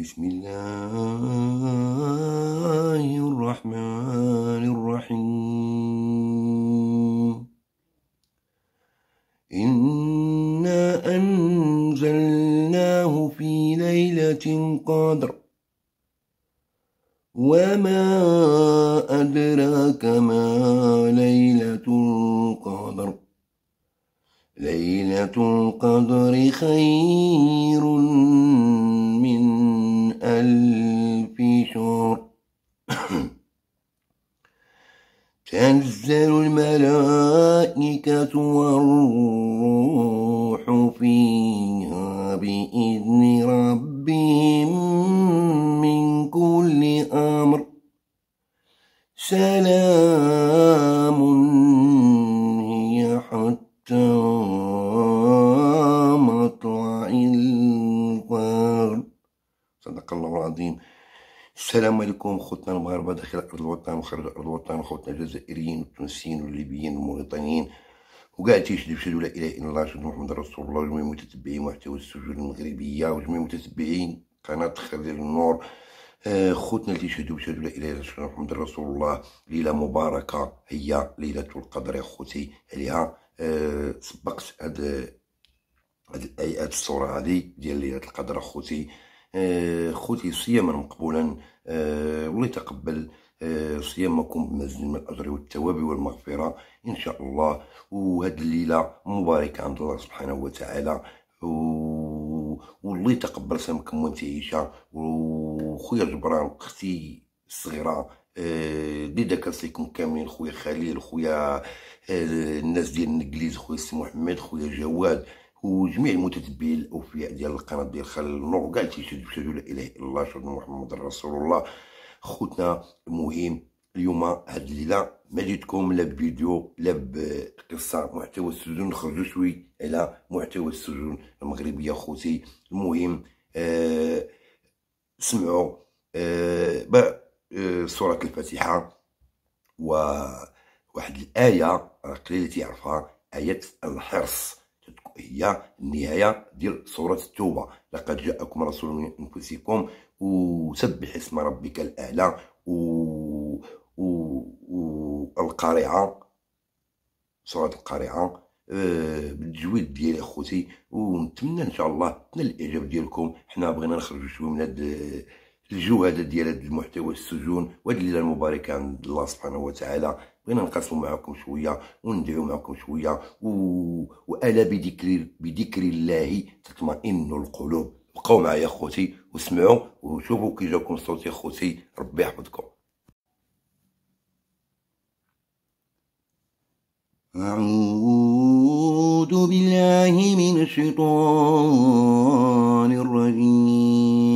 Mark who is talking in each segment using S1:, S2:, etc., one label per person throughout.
S1: بسم الله الرحمن الرحيم إنا أنزلناه في ليلة قدر وما أدراك ما ليلة القدر ليلة القدر خير ألف شهر تنزل الملائكة والروح فيه السلام عليكم خوتنا المغاربه داخل ارض الوطن وخارج ارض الوطن خوتنا الجزائريين والتونسيين والليبيين والموريطانيين وكاع تيشد بشد لا اله الا الله سيدنا محمد رسول الله وجميع متتبعي محتوى السجون المغربيه وجميع متتبعين قناه خليل النور آه، خوتنا اللي تيشهدوا بشهادة لا اله الا الله محمد رسول الله ليله مباركه هي ليله القدر يا خوتي عليها آه، سبقت هاد هاد الصوره هادي ديال ليله القدر اخوتي آه، خوتي صياما مقبولا آه، والله تقبل آه، صيامكم بمزيد من الاجر والتوابه والمغفره ان شاء الله وهذه الليله مباركه عند الله سبحانه وتعالى والله يتقبل صيامكم وانت عيشه وخويا جبران اختي الصغيره اللي داك لكم كاملين خويا خليل خويا الناس ديال الانجليز خويا سي محمد خويا جواد وجميع المتتبعين الاوفياء ديال القناه ديال خالد النور كاع تيشد بشهاده لا اله الا الله شهد محمد رسول الله خوتنا المهم اليوم هاد الليله ما جيتكم لا بفيديو لا بقصه محتوى السجون نخرجوا شوي على محتوى السجون المغربيه خوتي المهم آه سمعوا آه آه سوره الفاتحه و واحد الايه قليل تيعرفها ايه الحرص هي النهايه ديال سوره التوبه لقد جاءكم رسول من انفسكم وسبح اسم ربك الاعلى و... و... القارعه سوره القارعه آه، بالتجويد ديالي اخوتي ونتمنى ان شاء الله تنال الاعجاب ديالكم حنا بغينا نخرجوا شويه من هاد الجوهده ديال هذا المحتوى السجون وهذه الليله المباركه عند الله سبحانه وتعالى بغينا نقاسموا معكم شويه وندعوا معكم شويه و... والا بذكر بذكر الله تطمئن القلوب بقاو معايا خوتي واسمعوا وشوفوا كي جاكم صوتي خوتي ربي يحفظكم أعوذ بالله من الشيطان الرجيم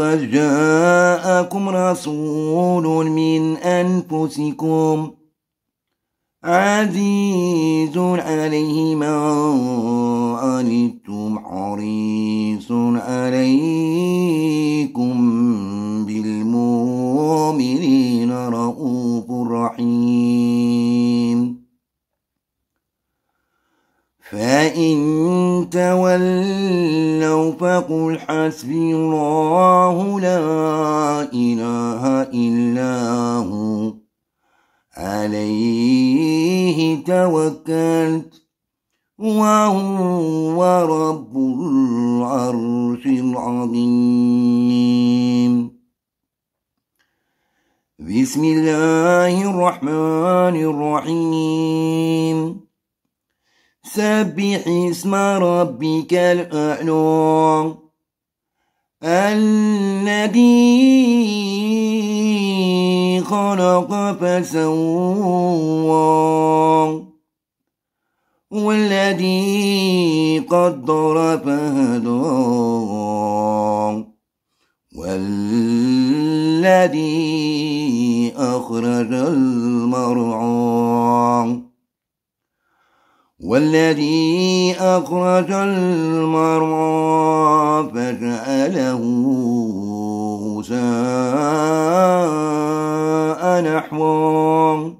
S1: لقد جاءكم رسول من أنفسكم عزيز عليه ما أنتم حريص عليكم بالمؤمنين رؤوف رحيم فإن تولوا فقل حسبي وهو رب العرش العظيم بسم الله الرحمن الرحيم سبح اسم ربك الأعلى الذي خلق فسوى والذي قدر فهدى والذي أخرج المرعى والذي أخرج المرعى فجعله غثاء نحوه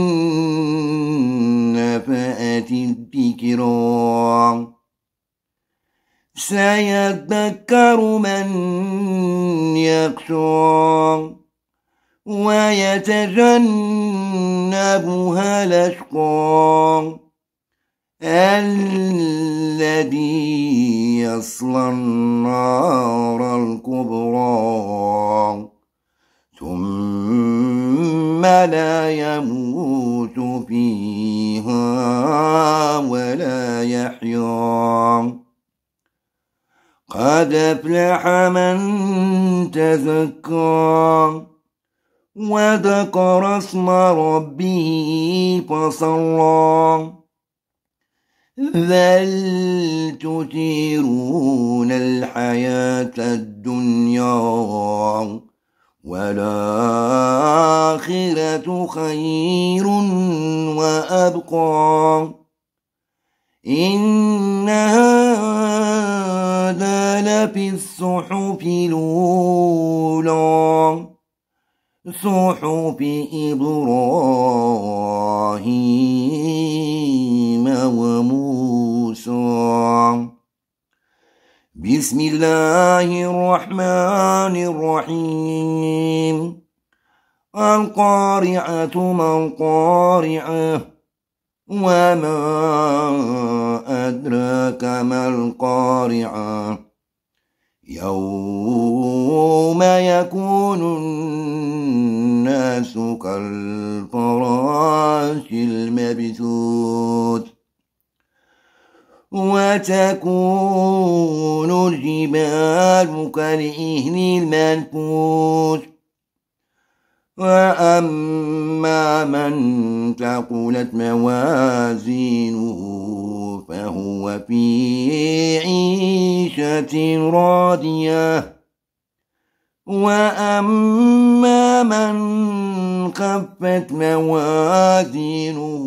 S1: تذكرون سيذكر من يخشى ويتجنبها الأشقى الذي يصلى النار الكبرى ثم لا يموت فيها يحيى قد افلح من تزكى وذكر اسم ربه فصلى بل تثيرون الحياة الدنيا والآخرة خير وأبقى إن هذا لفي الصحف الأولى صحف إبراهيم وموسى بسم الله الرحمن الرحيم القارعة ما القارعة وما أدراك ما القارعة يوم يكون الناس كالفراش المبثوث وتكون الجبال كالإهن المنفوث وأما من تقلت موازينه فهو في عيشة راضية وأما من خفت موازينه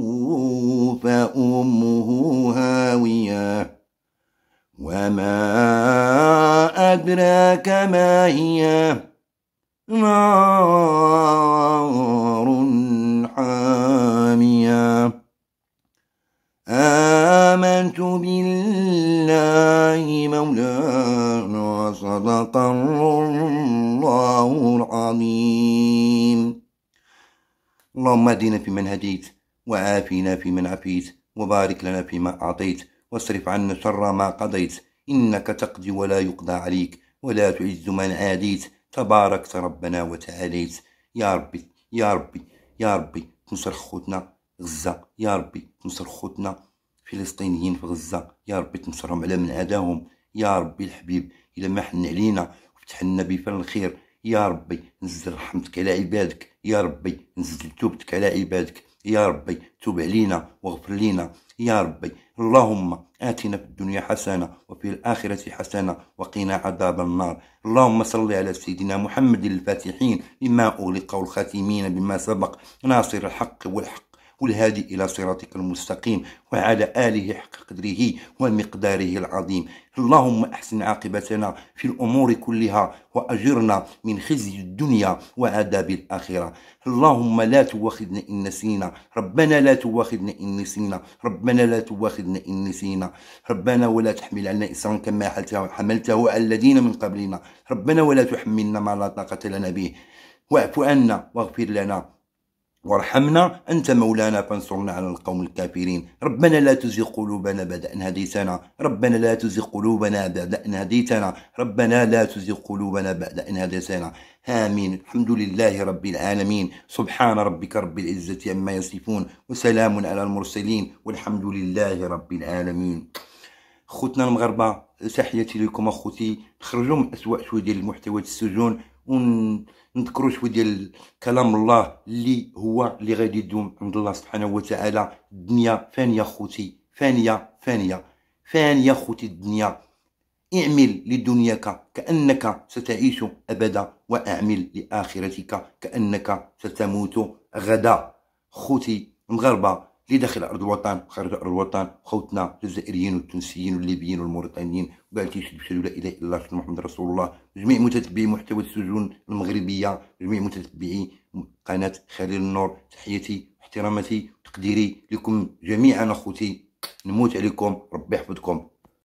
S1: فأمه هاوية وما أدراك ما هي نار حامية آمنت بالله مولانا صدق الله العظيم اللهم اهدنا فيمن هديت وعافنا فيمن عفيت وبارك لنا فيما أعطيت واصرف عنا شر ما قضيت إنك تقضي ولا يقضى عليك ولا تعز من عاديت تباركت ربنا وتعاليت يا ربي يا ربي يا ربي تنصر خوتنا غزة يا ربي تنصر خوتنا فلسطينيين في غزة يا ربي تنصرهم على من عداهم يا ربي الحبيب إلى ما حن علينا وفتحنا بفن الخير يا ربي نزل رحمتك على عبادك يا ربي نزل توبتك على عبادك يا ربي تب علينا واغفر لنا يا ربي اللهم آتنا في الدنيا حسنة وفي الآخرة حسنة وقنا عذاب النار اللهم صل على سيدنا محمد الفاتحين لما أغلق والخاتمين بما سبق ناصر الحق والحق الهادي إلى صراطك المستقيم وعلى آله حق قدره ومقداره العظيم اللهم أحسن عاقبتنا في الأمور كلها وأجرنا من خزي الدنيا وعذاب الآخرة اللهم لا تواخذنا إن نسينا ربنا لا تواخذنا إن نسينا ربنا لا تواخذنا إن نسينا ربنا ولا تحمل علينا إسرا كما حملته على الذين من قبلنا ربنا ولا تحملنا ما لا طاقة لنا به واعف عنا واغفر لنا وارحمنا أنت مولانا فانصرنا على القوم الكافرين ربنا لا تزغ قلوبنا بعد أن هديتنا ربنا لا تزغ قلوبنا بعد أن هديتنا ربنا لا تزغ قلوبنا بعد أن هديتنا آمين الحمد لله رب العالمين سبحان ربك رب العزة عما يصفون وسلام على المرسلين والحمد لله رب العالمين خوتنا المغاربة تحياتي لكم أخوتي خرجوا من أسوأ شوية ديال المحتوى السجون ونذكروا شويه ديال كلام الله اللي هو اللي غادي يدوم عند الله سبحانه وتعالى الدنيا فانيه خوتي فانيه فانيه فانيه خوتي الدنيا اعمل لدنياك كانك ستعيش ابدا واعمل لاخرتك كانك ستموت غدا خوتي مغاربه داخل ارض الوطن خارج ارض الوطن خوتنا الجزائريين والتونسيين والليبيين والموريتانيين وكاع كيشهدوا بشهاده لا اله الا الله محمد رسول الله جميع متتبعي محتوى السجون المغربيه جميع متتبعي قناه خليل النور تحياتي احتراماتي وتقديري لكم جميعا اخوتي نموت عليكم ربي يحفظكم